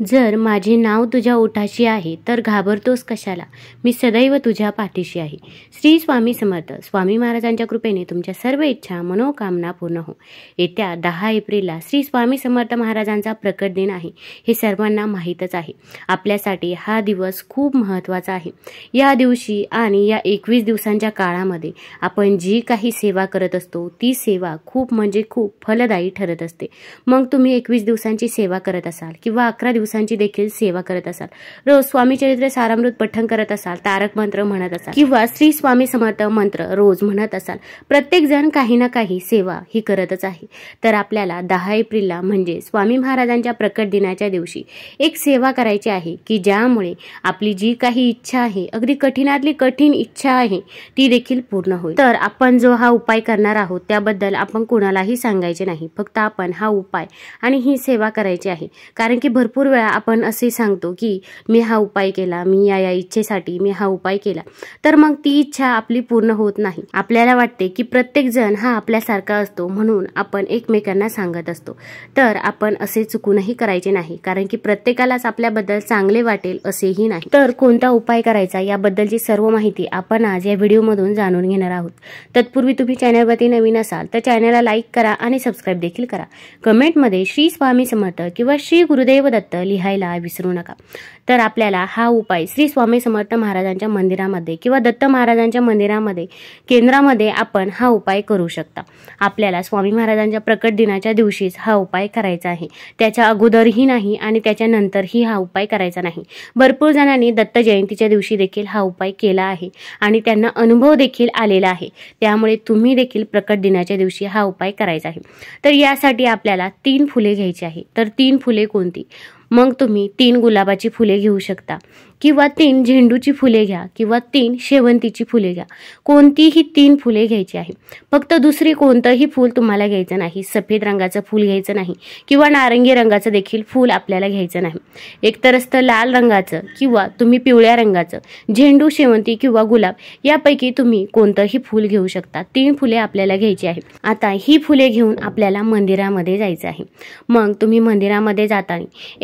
जर माझे नाव तुझ्या ओठाशी आहे तर घाबरतोस कशाला मी सदैव तुझ्या पाठीशी आहे श्री स्वामी समर्थ स्वामी महाराजांच्या कृपेने तुमच्या सर्व इच्छा मनोकामना पूर्ण हो येत्या दहा एप्रिलला श्री स्वामी समर्थ महाराजांचा प्रकट दिन आहे हे सर्वांना माहीतच आहे आपल्यासाठी हा दिवस खूप महत्त्वाचा आहे या दिवशी आणि या एकवीस दिवसांच्या काळामध्ये आपण जी काही सेवा करत असतो ती सेवा खूप म्हणजे खूप फलदायी ठरत असते मग तुम्ही एकवीस दिवसांची सेवा करत असाल किंवा अकरा दिवस दिवसांची देखील सेवा करत असाल रोज स्वामी चरित्र सारामृत पठण करत असाल तारक मंत्र म्हणत असाल किंवा श्री स्वामी समर्थ मंत्र रोज म्हणत असाल प्रत्येक जण काही ना काही सेवा ही करतच आहे तर आपल्याला दहा एप्रिलला म्हणजे स्वामी महाराजांच्या प्रकट दिनाच्या दिवशी एक सेवा करायची आहे की ज्यामुळे आपली जी काही इच्छा आहे अगदी कठीणातली कठीण इच्छा आहे ती देखील पूर्ण होईल तर आपण जो हा उपाय करणार आहोत त्याबद्दल आपण कोणालाही सांगायचे नाही फक्त आपण हा उपाय आणि ही सेवा करायची आहे कारण की भरपूर वेळा आपण असे सांगतो की मी हा उपाय केला मी या या इच्छेसाठी मी हा उपाय केला तर मग ती इच्छा आपली पूर्ण होत नाही आपल्याला वाटते की प्रत्येक जण हा आपल्यासारखा असतो म्हणून आपण एकमेकांना सांगत असतो तर आपण असे चुकूनही करायचे नाही कारण की प्रत्येकालाच आपल्याबद्दल चांगले वाटेल असेही नाही तर कोणता उपाय करायचा याबद्दलची सर्व माहिती आपण आज या व्हिडिओमधून जाणून घेणार आहोत तत्पूर्वी तुम्ही चॅनलवरती नवीन असाल तर चॅनलला लाईक करा आणि सबस्क्राईब देखील करा कमेंटमध्ये श्री स्वामी समर्थ किंवा श्री गुरुदेव दत्त लिहायला विसरू नका तर आपल्याला हा उपाय श्री स्वामी समर्थ महाराजांच्या मंदिरामध्ये किंवा दत्त महाराजांच्या मंदिरामध्ये केंद्रामध्ये आपण हा उपाय करू शकता आपल्याला स्वामी महाराजांच्या प्रकट दिनाच्या दिवशीच हा उपाय करायचा आहे त्याच्या अगोदरही नाही आणि त्याच्यानंतरही हा उपाय करायचा नाही भरपूर जणांनी दत्त जयंतीच्या दिवशी देखील हा उपाय केला आहे आणि त्यांना अनुभव देखील आलेला आहे त्यामुळे तुम्ही देखील प्रकट दिनाच्या दिवशी हा उपाय करायचा आहे तर यासाठी आपल्याला तीन फुले घ्यायची आहे तर तीन फुले कोणती मग तुम्ही तीन गुलाबाची फुले घेऊ शकता किंवा तीन झेंडूची फुले घ्या किंवा तीन शेवंतीची फुले घ्या कोणतीही तीन फुले घ्यायची आहे फक्त दुसरी कोणतंही फूल तुम्हाला घ्यायचं नाही सफेद रंगाचं फूल घ्यायचं नाही किंवा नारंगी रंगाचं देखील फूल आपल्याला घ्यायचं नाही एकतर असतं लाल रंगाचं किंवा तुम्ही पिवळ्या रंगाचं झेंडू शेवंती किंवा गुलाब यापैकी तुम्ही कोणतंही फूल घेऊ शकता तीन फुले आपल्याला घ्यायची आहे आता ही फुले घेऊन आपल्याला मंदिरामध्ये जायचं आहे मग तुम्ही मंदिरामध्ये जाताना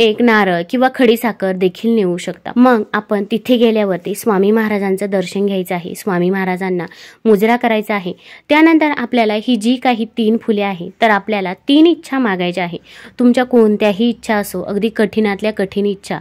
एक नारळ किंवा खडीसाखर देखील नेऊ शकता मग मग आपण तिथे गेल्यावरती स्वामी महाराजांचं दर्शन घ्यायचं आहे स्वामी महाराजांना मुजरा करायचा आहे त्यानंतर आपल्याला ही जी काही तीन फुले आहे तर आपल्याला तीन इच्छा मागायच्या आहे तुमच्या कोणत्याही इच्छा असो अगदी कठीणातल्या कठीण इच्छा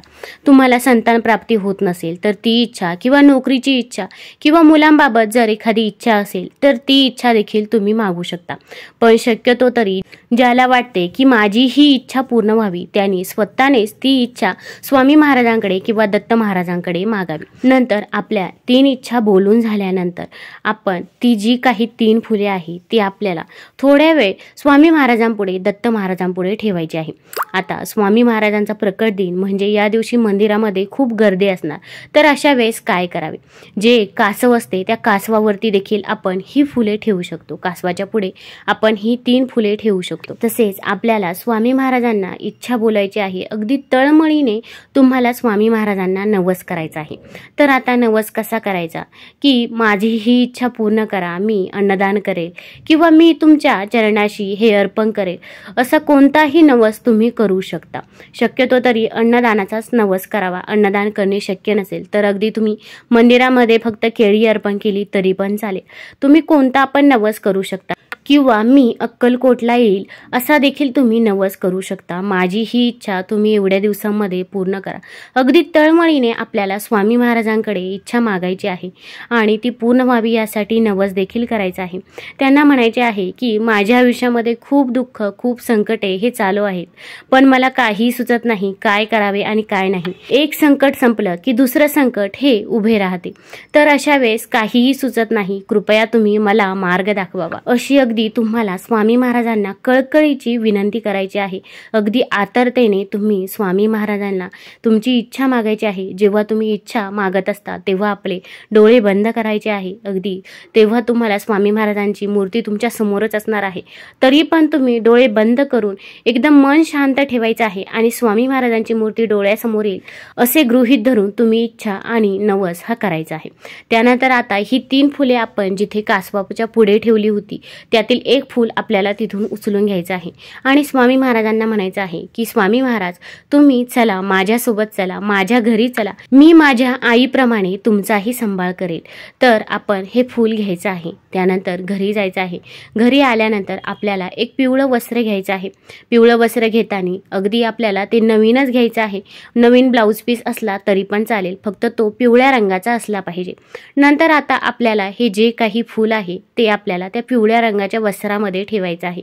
तुम्हाला संतान प्राप्ती होत नसेल तर ती इच्छा किंवा नोकरीची इच्छा किंवा मुलांबाबत जर एखादी इच्छा असेल तर ती इच्छा देखील तुम्ही मागू शकता पण शक्यतो तरी ज्याला वाटते की माझी ही इच्छा पूर्ण व्हावी त्यांनी स्वतःनेच ती इच्छा स्वामी महाराजांकडे किंवा दत्त महाराज महाराजांकडे मागावी नंतर आपल्या तीन इच्छा बोलून झाल्यानंतर आपण ती जी काही तीन फुले आहे ती आपल्याला थोड्या वेळ स्वामी महाराजांपुढे दत्त महाराजांपुढे ठेवायची आहे आता स्वामी महाराजांचा प्रकट दिन म्हणजे या दिवशी मंदिरामध्ये खूप गर्दी असणार तर अशा वेळेस काय करावे जे कासव असते त्या कासवावरती देखील आपण ही फुले ठेवू शकतो कासवाच्या पुढे आपण ही तीन फुले ठेवू शकतो तसेच आपल्याला स्वामी महाराजांना इच्छा बोलायची आहे अगदी तळमळीने तुम्हाला स्वामी महाराजांना नवस करायचा आहे तर आता नवस कसा करायचा की माझी ही इच्छा पूर्ण करा मी अन्नदान करेल किंवा मी तुमच्या चरणाशी हे अर्पण करेल असा कोणताही नवस तुम्ही करू शकता शक्यतो तरी अन्नदानाचाच नवस करावा अन्नदान करणे शक्य नसेल तर अगदी तुम्ही मंदिरामध्ये फक्त केळी अर्पण केली तरी पण चालेल तुम्ही कोणता पण नवस करू शकता किंवा मी अक्कलकोटला येईल असा देखील तुम्ही नवस करू शकता माझी ही इच्छा तुम्ही एवढ्या दिवसांमध्ये पूर्ण करा अगदी तळमळीने आपल्याला स्वामी महाराजांकडे इच्छा मागायची आहे आणि ती पूर्ण व्हावी यासाठी नवस देखील करायचा आहे त्यांना म्हणायचे आहे की माझ्या आयुष्यामध्ये खूप दुःख खूप संकटे हे चालू आहेत पण मला काही सुचत नाही काय करावे आणि काय नाही एक संकट संपलं की दुसरं संकट हे उभे राहते तर अशा वेळेस काहीही सुचत नाही कृपया तुम्ही मला मार्ग दाखवावा अशी अगदी अगदी तुम्हाला स्वामी महाराजांना कळकळीची विनंती करायची आहे अगदी आतरतेने तुम्ही स्वामी महाराजांना तुमची इच्छा मागायची आहे जेव्हा तुम्ही इच्छा मागत असता तेव्हा आपले डोळे बंद करायचे आहे अगदी तेव्हा तुम्हाला स्वामी महाराजांची मूर्ती तुमच्या समोरच असणार आहे तरी पण तुम्ही डोळे बंद करून एकदम मन शांत ठेवायचं आहे आणि स्वामी महाराजांची मूर्ती डोळ्यासमोर येईल असे गृहीत धरून तुम्ही इच्छा आणि नवस हा करायचा आहे त्यानंतर आता ही तीन फुले आपण जिथे कासवापूच्या पुढे ठेवली होती त्या त्यातील एक फूल आपल्याला तिथून उचलून घ्यायचं आहे आणि स्वामी महाराजांना म्हणायचं आहे की स्वामी महाराज तुम्ही चला माझ्यासोबत चला माझ्या घरी चला मी माझ्या आईप्रमाणे तुमचाही सांभाळ करेल तर आपण हे फूल घ्यायचं आहे त्यानंतर घरी जायचं आहे घरी आल्यानंतर आपल्याला एक पिवळं वस्त्र घ्यायचं आहे पिवळं वस्त्र घेताना अगदी आपल्याला ते नवीनच घ्यायचं आहे नवीन ब्लाऊज पीस असला तरी पण चालेल फक्त तो पिवळ्या रंगाचा असला पाहिजे नंतर आता आपल्याला हे जे काही फूल आहे ते आपल्याला त्या पिवळ्या रंगाच्या वस्त्रामध्ये ठेवायचं आहे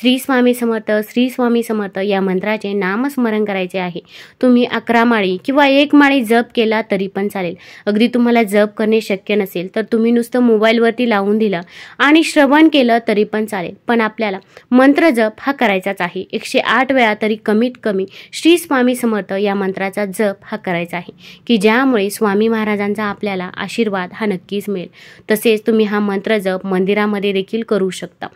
श्री स्वामी समर्थ श्री स्वामी समर्थ या मंत्राचे नामस्मरण करायचे आहे तुम्ही अकरा माळी किंवा एक माळी जप केला तरी पण चालेल अगदी तुम्हाला जप करणे शक्य नसेल तर तुम्ही नुसतं मोबाईलवरती लावून दिलं आणि श्रवण केलं तरी पण चालेल पण आपल्याला मंत्र जप हा करायचाच आहे एकशे आठ वेळा तरी कमीत कमी श्री स्वामी समर्थ या मंत्राचा जप हा करायचा आहे की ज्यामुळे स्वामी महाराजांचा आपल्याला आशीर्वाद हा नक्कीच मिळेल तसेच तुम्ही हा मंत्र जप मंदिरामध्ये देखील करू शकता 있었다.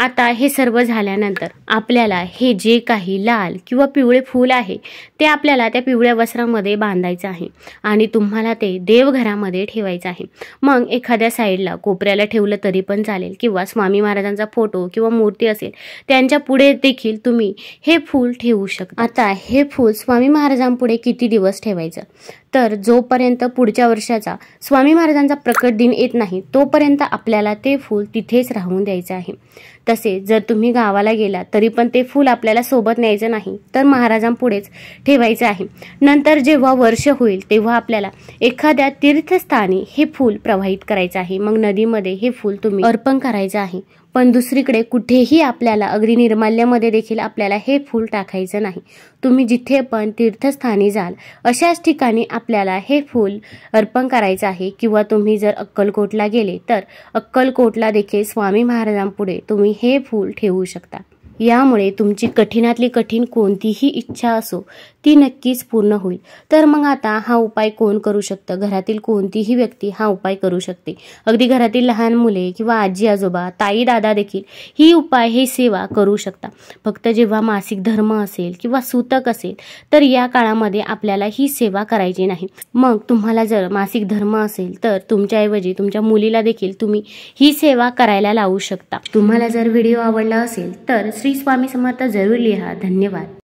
आता हे सर्व झाल्यानंतर आपल्याला हे जे काही लाल किंवा पिवळे फूल आहे ते आपल्याला त्या पिवळ्या वस्त्रामध्ये बांधायचं आहे आणि तुम्हाला ते देवघरामध्ये ठेवायचं आहे मग एखाद्या साईडला कोपऱ्याला ठेवलं तरी पण चालेल किंवा स्वामी महाराजांचा फोटो किंवा मूर्ती असेल त्यांच्या पुढे देखील तुम्ही हे फूल ठेवू शकता आता हे फूल स्वामी महाराजांपुढे किती दिवस ठेवायचं तर जोपर्यंत पुढच्या वर्षाचा स्वामी महाराजांचा प्रकट दिन येत नाही तोपर्यंत आपल्याला ते फूल तिथेच राहून द्यायचं आहे तसे जर तुम्ही गावाला गेला तरी पण ते फूल आपल्याला सोबत न्यायचं नाही तर महाराजांपुढेच ठेवायचं आहे नंतर जेव्हा वर्ष होईल तेव्हा आपल्याला एखाद्या तीर्थस्थानी हे फूल प्रवाहित करायचं आहे मग नदीमध्ये हे फूल तुम्ही अर्पण करायचं आहे पण दुसरीकडे कुठेही आपल्याला अगदी निर्माल्यामध्ये देखील आपल्याला हे फूल टाकायचं नाही तुम्ही जिथे पण तीर्थस्थानी जाल अशाच ठिकाणी आपल्याला हे फूल अर्पण करायचं आहे किंवा तुम्ही जर अक्कलकोटला गेले तर अक्कलकोटला देखील स्वामी महाराजांपुढे तुम्ही हे फूल ठेवू शकता यामुळे तुमची कठीणातली कठीण कोणतीही इच्छा असो ती नक्कीच पूर्ण होईल तर मग आता हा उपाय कोण करू शकतं घरातील कोणतीही व्यक्ती हा उपाय करू शकते अगदी घरातील लहान मुले किंवा आजी आजोबा ताई दादा देखील ही उपाय ही सेवा करू शकता फक्त जेव्हा मासिक धर्म असेल किंवा सूतक असेल तर या काळामध्ये आपल्याला ही सेवा करायची नाही मग तुम्हाला जर मासिक धर्म असेल तर तुमच्याऐवजी तुमच्या मुलीला देखील तुम्ही ही सेवा करायला लावू शकता तुम्हाला जर व्हिडिओ आवडला असेल तर श्री स्वामी समर्थ जरूर लिहा धन्यवाद